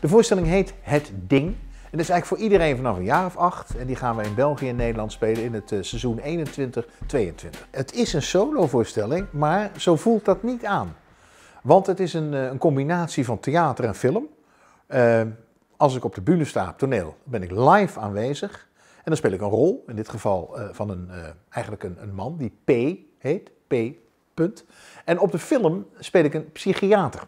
De voorstelling heet Het Ding. En dat is eigenlijk voor iedereen vanaf een jaar of acht. En die gaan we in België en Nederland spelen in het eh, seizoen 21-22. Het is een solo voorstelling, maar zo voelt dat niet aan. Want het is een, eh, een combinatie van theater en film. Eh, als ik op de bühne sta, op toneel, ben ik live aanwezig. En dan speel ik een rol, in dit geval van een, eigenlijk een, een man die P heet, P. Punt. En op de film speel ik een psychiater.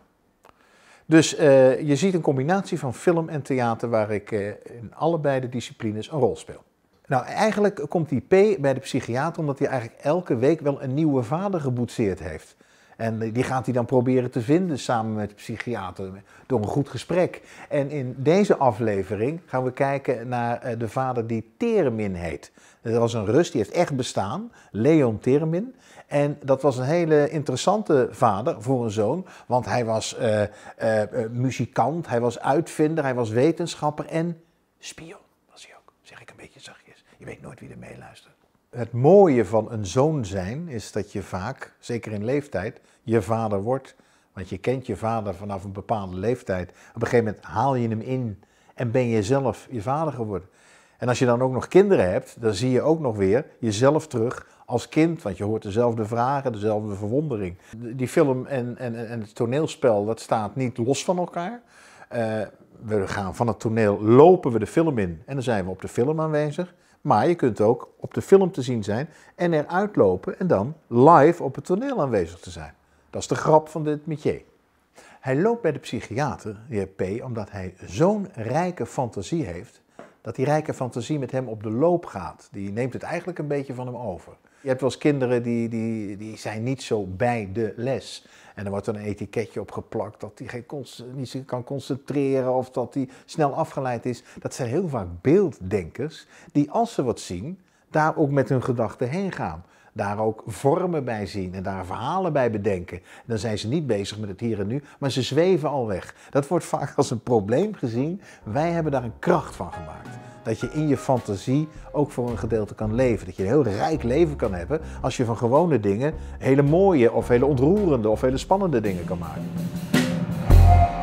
Dus eh, je ziet een combinatie van film en theater waar ik eh, in allebei de disciplines een rol speel. Nou, eigenlijk komt die P bij de psychiater omdat hij eigenlijk elke week wel een nieuwe vader geboetseerd heeft. En die gaat hij dan proberen te vinden samen met de psychiater door een goed gesprek. En in deze aflevering gaan we kijken naar eh, de vader die Teremin heet. Dat was een rust. die heeft echt bestaan, Leon Teremin. En dat was een hele interessante vader voor een zoon, want hij was eh, eh, muzikant, hij was uitvinder, hij was wetenschapper en spion was hij ook. Zeg ik een beetje zachtjes. Je weet nooit wie er meeluistert het mooie van een zoon zijn is dat je vaak, zeker in leeftijd, je vader wordt. Want je kent je vader vanaf een bepaalde leeftijd. Op een gegeven moment haal je hem in en ben je zelf je vader geworden. En als je dan ook nog kinderen hebt, dan zie je ook nog weer jezelf terug als kind. Want je hoort dezelfde vragen, dezelfde verwondering. Die film en, en, en het toneelspel, dat staat niet los van elkaar. Eh, we gaan van het toneel, lopen we de film in en dan zijn we op de film aanwezig. Maar je kunt ook op de film te zien zijn en eruit lopen en dan live op het toneel aanwezig te zijn. Dat is de grap van dit métier. Hij loopt bij de psychiater, de heer P, omdat hij zo'n rijke fantasie heeft, dat die rijke fantasie met hem op de loop gaat. Die neemt het eigenlijk een beetje van hem over. Je hebt wel eens kinderen die, die, die zijn niet zo bij de les. En er wordt dan een etiketje op geplakt dat hij niet kan concentreren of dat hij snel afgeleid is. Dat zijn heel vaak beelddenkers die als ze wat zien, daar ook met hun gedachten heen gaan. Daar ook vormen bij zien en daar verhalen bij bedenken. dan zijn ze niet bezig met het hier en nu, maar ze zweven al weg. Dat wordt vaak als een probleem gezien. Wij hebben daar een kracht van gemaakt dat je in je fantasie ook voor een gedeelte kan leven. Dat je een heel rijk leven kan hebben als je van gewone dingen hele mooie of hele ontroerende of hele spannende dingen kan maken.